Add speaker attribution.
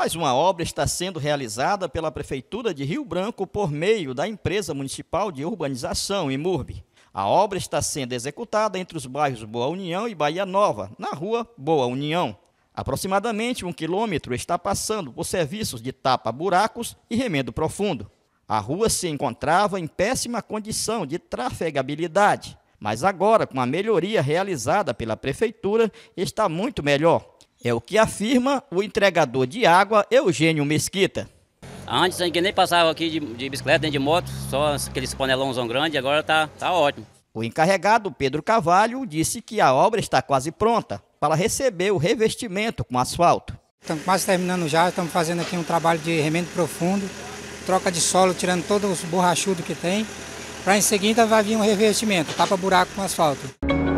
Speaker 1: mas uma obra está sendo realizada pela Prefeitura de Rio Branco por meio da Empresa Municipal de Urbanização, IMURB. A obra está sendo executada entre os bairros Boa União e Bahia Nova, na rua Boa União. Aproximadamente um quilômetro está passando por serviços de tapa-buracos e remendo profundo. A rua se encontrava em péssima condição de trafegabilidade, mas agora, com a melhoria realizada pela Prefeitura, está muito melhor. É o que afirma o entregador de água Eugênio Mesquita.
Speaker 2: Antes ninguém nem passava aqui de, de bicicleta nem de moto, só aqueles panelãozão grande, agora tá, tá ótimo. O
Speaker 1: encarregado Pedro Cavalho disse que a obra está quase pronta para receber o revestimento com asfalto. Estamos quase terminando
Speaker 3: já, estamos fazendo aqui um trabalho de remendo profundo, troca de solo, tirando todos os borrachudos
Speaker 4: que tem. Para em seguida vai vir um revestimento, tapa buraco com asfalto.